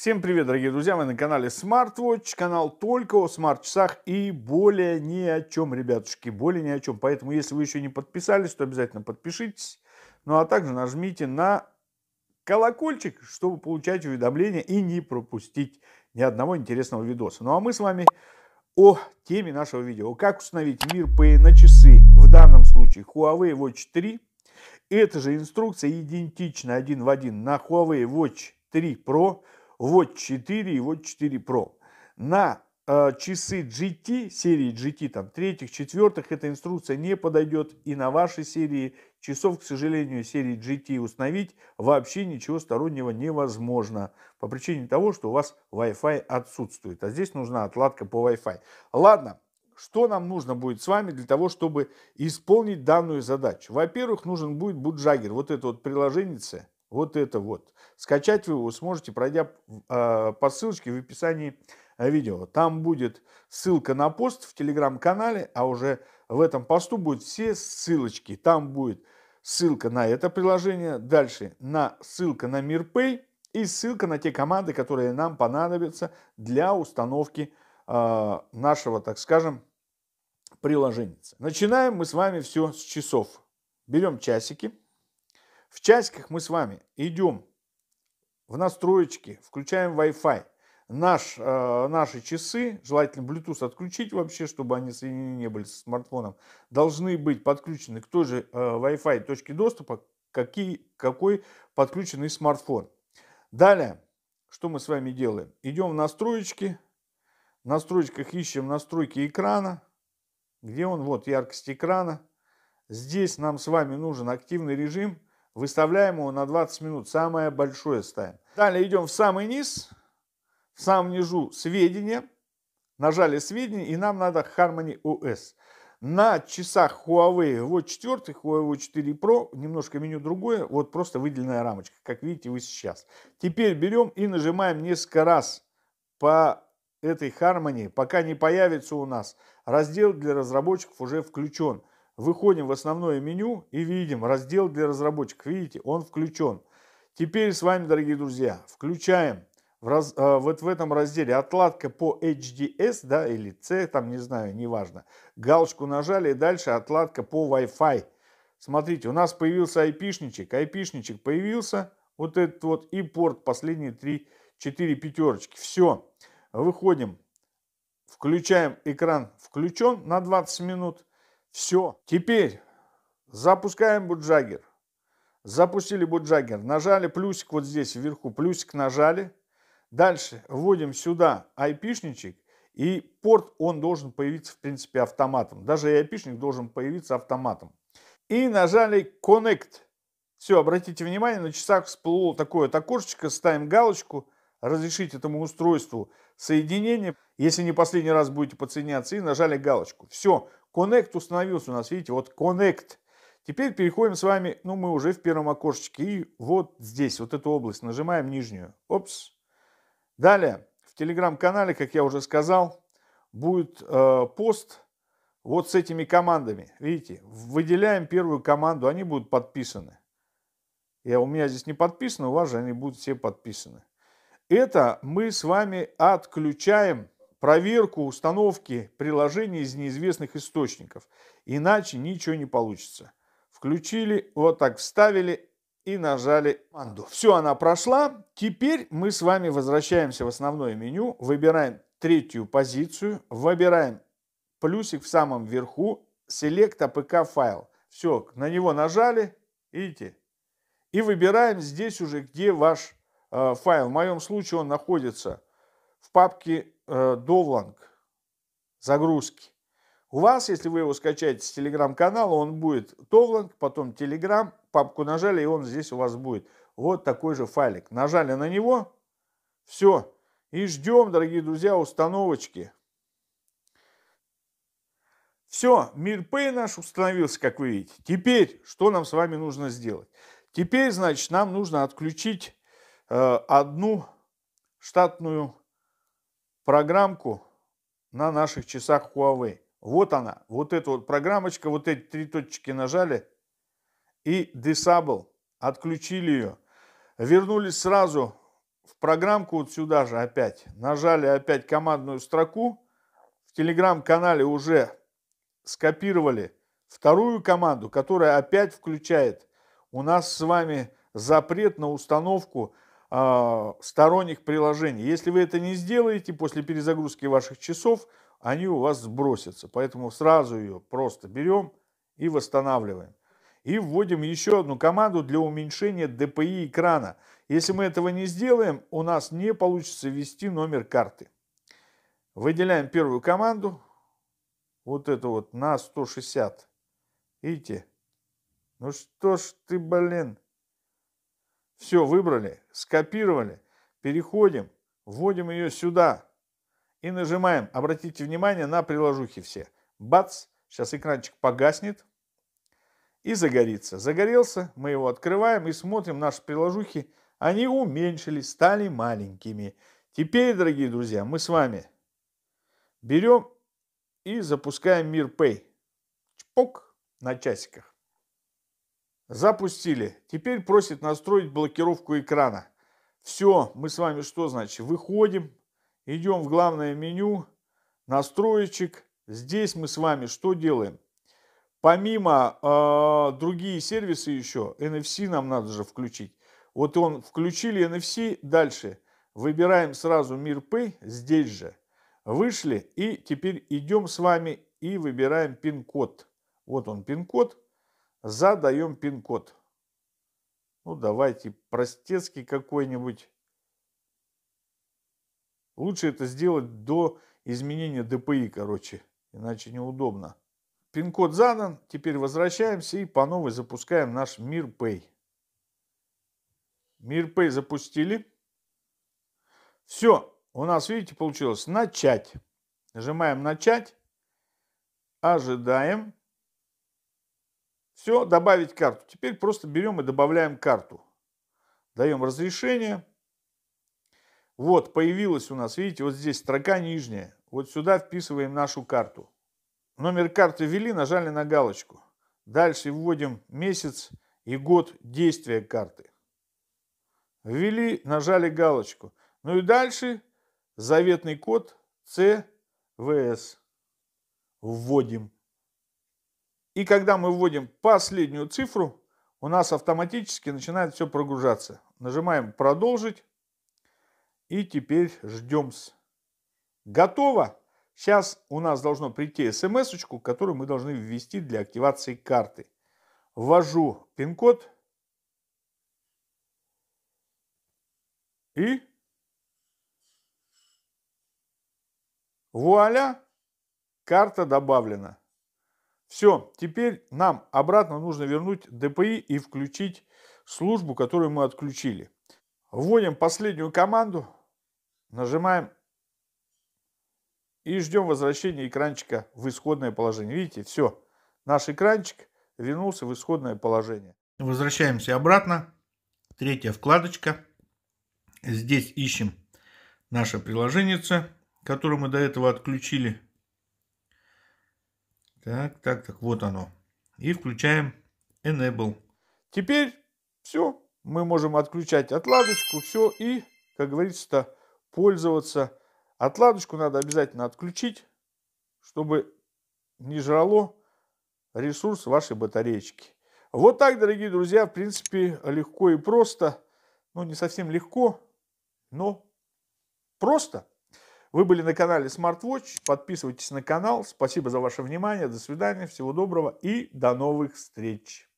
Всем привет, дорогие друзья, вы на канале SmartWatch, канал только о смарт-часах и более ни о чем, ребятушки, более ни о чем. Поэтому, если вы еще не подписались, то обязательно подпишитесь. Ну а также нажмите на колокольчик, чтобы получать уведомления и не пропустить ни одного интересного видоса. Ну а мы с вами о теме нашего видео. Как установить MirPay на часы, в данном случае Huawei Watch 3. Эта же инструкция идентична один в один на Huawei Watch 3 Pro вот 4 и вот 4 Pro. На э, часы GT, серии GT там третьих, четвертых, эта инструкция не подойдет и на вашей серии часов, к сожалению, серии GT установить вообще ничего стороннего невозможно. По причине того, что у вас Wi-Fi отсутствует. А здесь нужна отладка по Wi-Fi. Ладно, что нам нужно будет с вами для того, чтобы исполнить данную задачу? Во-первых, нужен будет буджагер, вот это вот приложение вот это вот. Скачать вы его сможете, пройдя а, по ссылочке в описании э, видео. Там будет ссылка на пост в телеграм-канале, а уже в этом посту будут все ссылочки. Там будет ссылка на это приложение, дальше на ссылка на Мирпэй и ссылка на те команды, которые нам понадобятся для установки э, нашего, так скажем, приложения. Начинаем мы с вами все с часов. Берем часики. В часиках мы с вами идем в настроечки, включаем Wi-Fi. Наш, э, наши часы, желательно Bluetooth отключить вообще, чтобы они соединены не были с смартфоном, должны быть подключены к той же э, Wi-Fi точке доступа, какие, какой подключенный смартфон. Далее, что мы с вами делаем? Идем в настройки. В настройках ищем настройки экрана. Где он? Вот яркость экрана. Здесь нам с вами нужен активный режим – Выставляем его на 20 минут, самое большое ставим. Далее идем в самый низ, в самом низу сведения. Нажали сведения и нам надо Harmony OS. На часах Huawei вот 4, Huawei 4 Pro, немножко меню другое, вот просто выделенная рамочка, как видите вы сейчас. Теперь берем и нажимаем несколько раз по этой Harmony, пока не появится у нас. Раздел для разработчиков уже включен. Выходим в основное меню и видим раздел для разработчиков. Видите, он включен. Теперь с вами, дорогие друзья, включаем в раз, э, вот в этом разделе отладка по HDS, да, или C, там не знаю, неважно. Галочку нажали, и дальше отладка по Wi-Fi. Смотрите, у нас появился айпишничек, айпишничек появился, вот этот вот, и порт, последние 3, 4 пятерочки. Все, выходим, включаем экран, включен на 20 минут, все. Теперь запускаем буджагер. Запустили буджагер. Нажали плюсик вот здесь вверху. Плюсик нажали. Дальше вводим сюда айпишничек. И порт, он должен появиться, в принципе, автоматом. Даже айпишник должен появиться автоматом. И нажали Connect. Все, обратите внимание, на часах всплыло такое вот окошечко. Ставим галочку. Разрешить этому устройству соединение. Если не последний раз будете подсоединяться. И нажали галочку. Все, Connect установился у нас, видите, вот Connect. Теперь переходим с вами, ну мы уже в первом окошечке, и вот здесь, вот эту область, нажимаем нижнюю. Опс. Далее, в телеграм-канале, как я уже сказал, будет э, пост вот с этими командами. Видите, выделяем первую команду, они будут подписаны. Я, у меня здесь не подписано, у вас же они будут все подписаны. Это мы с вами отключаем проверку установки приложений из неизвестных источников. Иначе ничего не получится. Включили, вот так вставили и нажали команду. Все, она прошла. Теперь мы с вами возвращаемся в основное меню, выбираем третью позицию, выбираем плюсик в самом верху, Select APK файл. Все, на него нажали, видите, и выбираем здесь уже, где ваш э, файл. В моем случае он находится в папке э, довланг загрузки. У вас, если вы его скачаете с телеграм-канала, он будет Товланг, потом телеграм, папку нажали, и он здесь у вас будет. Вот такой же файлик. Нажали на него, все. И ждем, дорогие друзья, установочки. Все, MirPay наш установился, как вы видите. Теперь, что нам с вами нужно сделать? Теперь, значит, нам нужно отключить э, одну штатную программку на наших часах Huawei. Вот она, вот эта вот программочка, вот эти три точки нажали и Disable, отключили ее. Вернулись сразу в программку вот сюда же опять, нажали опять командную строку, в телеграм-канале уже скопировали вторую команду, которая опять включает у нас с вами запрет на установку а, сторонних приложений. Если вы это не сделаете, после перезагрузки ваших часов они у вас сбросятся. Поэтому сразу ее просто берем и восстанавливаем. И вводим еще одну команду для уменьшения DPI экрана. Если мы этого не сделаем, у нас не получится ввести номер карты. Выделяем первую команду, вот это вот, на 160. Видите? Ну что ж ты, блин... Все выбрали, скопировали, переходим, вводим ее сюда и нажимаем, обратите внимание на приложухи все. Бац, сейчас экранчик погаснет и загорится. Загорелся, мы его открываем и смотрим наши приложухи. Они уменьшились, стали маленькими. Теперь, дорогие друзья, мы с вами берем и запускаем мир Pay. Чпок на часиках. Запустили. Теперь просит настроить блокировку экрана. Все, мы с вами что значит? Выходим, идем в главное меню, настроечек. Здесь мы с вами что делаем? Помимо э, другие сервисы еще, NFC нам надо же включить. Вот он, включили NFC, дальше выбираем сразу MirPay здесь же. Вышли и теперь идем с вами и выбираем пин-код. Вот он пин-код. Задаем пин-код. Ну, давайте простецкий какой-нибудь. Лучше это сделать до изменения ДПИ, короче. Иначе неудобно. Пин-код задан. Теперь возвращаемся и по новой запускаем наш MirPay. MirPay запустили. Все. У нас, видите, получилось начать. Нажимаем начать. Ожидаем. Все, добавить карту. Теперь просто берем и добавляем карту. Даем разрешение. Вот, появилась у нас, видите, вот здесь строка нижняя. Вот сюда вписываем нашу карту. Номер карты ввели, нажали на галочку. Дальше вводим месяц и год действия карты. Ввели, нажали галочку. Ну и дальше заветный код CVS. Вводим. И когда мы вводим последнюю цифру, у нас автоматически начинает все прогружаться. Нажимаем «Продолжить». И теперь ждем. Готово. Сейчас у нас должно прийти смс которую мы должны ввести для активации карты. Ввожу пин-код. И вуаля, карта добавлена. Все, теперь нам обратно нужно вернуть DPI и включить службу, которую мы отключили. Вводим последнюю команду, нажимаем и ждем возвращения экранчика в исходное положение. Видите, все, наш экранчик вернулся в исходное положение. Возвращаемся обратно. Третья вкладочка. Здесь ищем наше приложение, которое мы до этого отключили. Так, так, так, вот оно. И включаем Enable. Теперь все. Мы можем отключать отладочку, все. И, как говорится-то, пользоваться. Отладочку надо обязательно отключить, чтобы не жрало ресурс вашей батареечки. Вот так, дорогие друзья, в принципе, легко и просто. Ну, не совсем легко, но просто вы были на канале SmartWatch. Подписывайтесь на канал. Спасибо за ваше внимание. До свидания. Всего доброго и до новых встреч.